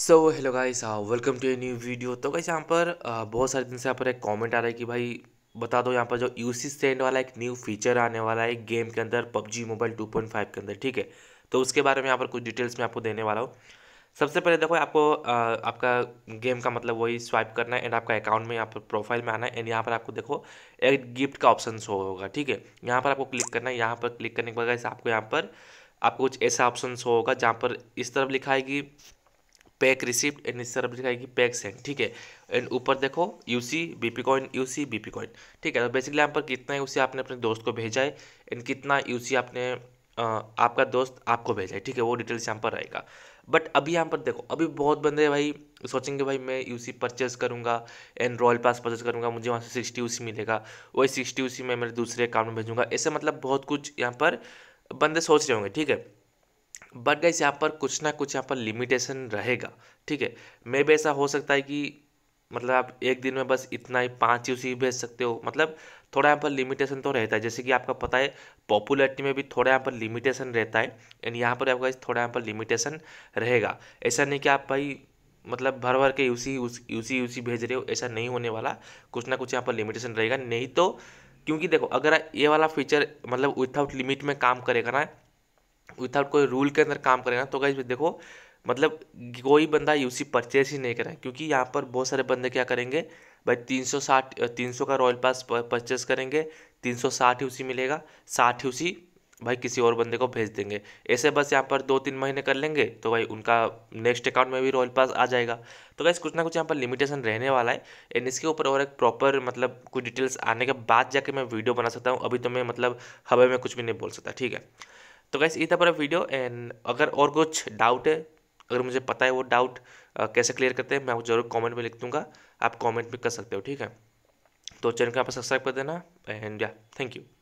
so hello guys welcome to a new video तो guys यहाँ पर uh, बहुत सारे दिन से यहाँ पर एक कमेंट आ रहा है कि भाई बता दो यहाँ पर जो यू सी सेंड वाला एक न्यू फीचर आने वाला है गेम के अंदर पबजी मोबाइल 2.5 के अंदर ठीक है तो उसके बारे में यहाँ पर कुछ डिटेल्स में आपको देने वाला हूँ सबसे पहले देखो आपको आ, uh, आपका गेम का मतलब वही स्वाइप करना है एंड आपका अकाउंट में यहाँ पर प्रोफाइल में आना है एंड यहाँ पर आपको देखो एक गिफ्ट का ऑप्शन शो होगा ठीक है यहाँ पर आपको क्लिक करना है यहाँ पर क्लिक करने के बाद आपको यहाँ पर आपको कुछ ऐसा ऑप्शन शो होगा जहाँ पर इस तरफ लिखा है कि पैक रिसिप्ट एंड इस है दिखाएगी पैक सेंड ठीक है एंड ऊपर देखो UC BP coin UC BP coin ठीक है तो बेसिकली यहाँ पर कितना यूसी आपने अपने दोस्त को भेजा है एंड कितना यूसी आपने आ, आपका दोस्त आपको भेजा है ठीक है वो डिटेल्स यहाँ पर रहेगा बट अभी यहाँ पर देखो अभी बहुत बंदे भाई सोचेंगे भाई मैं यूसी परचेज करूँगा एंड रॉयल पास परचेज करूँगा मुझे वहाँ से सिक्सटी यूसी मिलेगा वही सिक्सटी यूसी मैं मेरे दूसरे अकाउंट में भेजूँगा ऐसे मतलब बहुत कुछ यहाँ पर बंदे सोच रहे होंगे ठीक है बट गाइस यहाँ पर कुछ ना कुछ यहाँ पर लिमिटेशन रहेगा ठीक है मे भी ऐसा हो सकता है कि मतलब आप एक दिन में बस इतना ही पाँच यूसी भेज सकते हो मतलब थोड़ा यहाँ पर लिमिटेशन तो रहता है जैसे कि आपका पता है पॉपुलरिटी में भी थोड़ा यहाँ पर लिमिटेशन रहता है एंड यहाँ पर आपका थोड़ा यहाँ पर लिमिटेशन रहेगा ऐसा नहीं कि आप भाई मतलब भर भर के यूसी यूसी यूसी भेज रहे हो ऐसा नहीं होने वाला कुछ ना कुछ यहाँ पर लिमिटेशन रहेगा नहीं तो क्योंकि देखो अगर ये वाला फीचर मतलब विथआउट लिमिट में काम करेगा ना विदाउट कोई रूल के अंदर काम करेगा तो गाइज देखो मतलब कोई बंदा यूसी परचेज ही नहीं करें क्योंकि यहाँ पर बहुत सारे बंदे क्या करेंगे भाई तीन सौ साठ तीन सौ का रॉयल पास परचेज करेंगे तीन सौ साठ ही उसी मिलेगा साठ ही उसी भाई किसी और बंदे को भेज देंगे ऐसे बस यहाँ पर दो तीन महीने कर लेंगे तो भाई उनका नेक्स्ट अकाउंट में भी रॉयल पास आ जाएगा तो गैस कुछ ना कुछ यहाँ पर लिमिटेशन रहने वाला है एंड इसके ऊपर और एक प्रॉपर मतलब कुछ डिटेल्स आने के बाद जाके मैं वीडियो बना सकता हूँ अभी तो मैं मतलब हवा में कुछ भी नहीं बोल सकता ठीक है तो गैस ये था पूरा वीडियो एंड अगर और कुछ डाउट है अगर मुझे पता है वो डाउट कैसे क्लियर करते हैं मैं आपको जरूर कमेंट में लिख दूंगा आप कमेंट भी कर सकते हो ठीक है तो चैनल को आप सब्सक्राइब कर देना एंड या थैंक यू